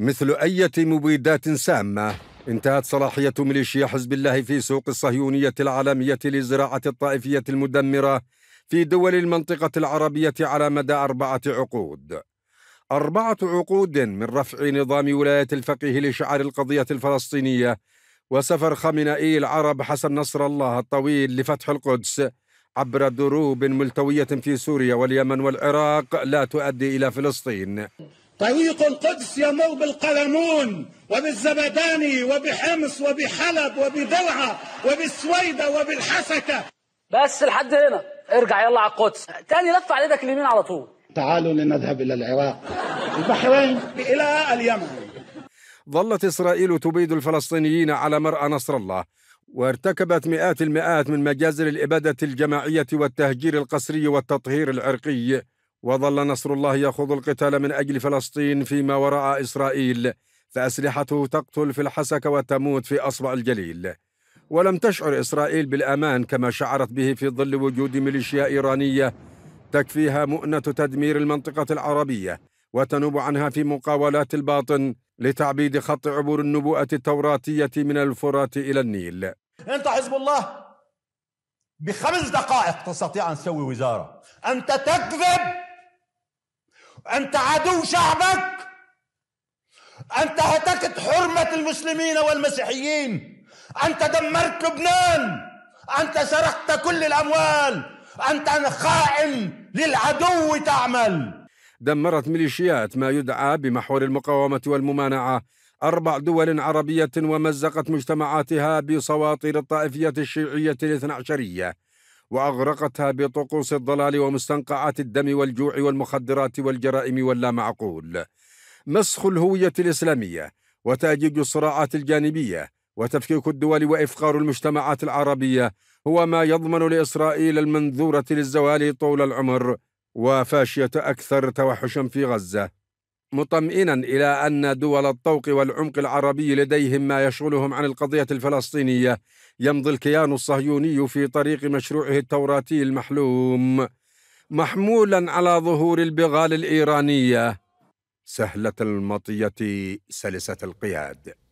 مثل أية مبيدات سامة انتهت صلاحية ميليشيا حزب الله في سوق الصهيونية العالمية للزراعة الطائفية المدمرة في دول المنطقة العربية على مدى أربعة عقود أربعة عقود من رفع نظام ولاية الفقيه لشعار القضية الفلسطينية وسفر خامنائي العرب حسن نصر الله الطويل لفتح القدس عبر دروب ملتوية في سوريا واليمن والعراق لا تؤدي إلى فلسطين طريق القدس يمر بالقلمون وبالزبداني وبحمص وبحلب وبدرعة وبالسويدة وبالحسكة بس لحد هنا ارجع يلا على القدس تاني لف على ايدك اليمين على طول تعالوا لنذهب إلى العراق البحرين إلى اليمن ظلت إسرائيل تبيد الفلسطينيين على مرأى نصر الله وارتكبت مئات المئات من مجازر الإبادة الجماعية والتهجير القسري والتطهير العرقي وظل نصر الله يخوض القتال من أجل فلسطين فيما وراء إسرائيل فأسلحته تقتل في الحسكة وتموت في أصبع الجليل ولم تشعر إسرائيل بالأمان كما شعرت به في ظل وجود ميليشيا إيرانية تكفيها مؤنة تدمير المنطقة العربية وتنوب عنها في مقاولات الباطن لتعبيد خط عبور النبوءة التوراتية من الفرات إلى النيل أنت حزب الله بخمس دقائق تستطيع أن تسوي وزارة أنت تكذب أنت عدو شعبك أنت هتكت حرمة المسلمين والمسيحيين أنت دمرت لبنان أنت سرقت كل الأموال أنت خائن للعدو تعمل دمرت ميليشيات ما يدعى بمحور المقاومة والممانعة أربع دول عربية ومزقت مجتمعاتها بصواطر الطائفية الشيعية الاثنى عشرية وأغرقتها بطقوس الضلال ومستنقعات الدم والجوع والمخدرات والجرائم واللا معقول مسخ الهوية الإسلامية وتأجيج الصراعات الجانبية وتفكيك الدول وإفقار المجتمعات العربية هو ما يضمن لإسرائيل المنذورة للزوال طول العمر وفاشية أكثر توحشا في غزة مطمئنا إلى أن دول الطوق والعمق العربي لديهم ما يشغلهم عن القضية الفلسطينية يمضي الكيان الصهيوني في طريق مشروعه التوراتي المحلوم محمولا على ظهور البغال الإيرانية سهلة المطية سلسة القياد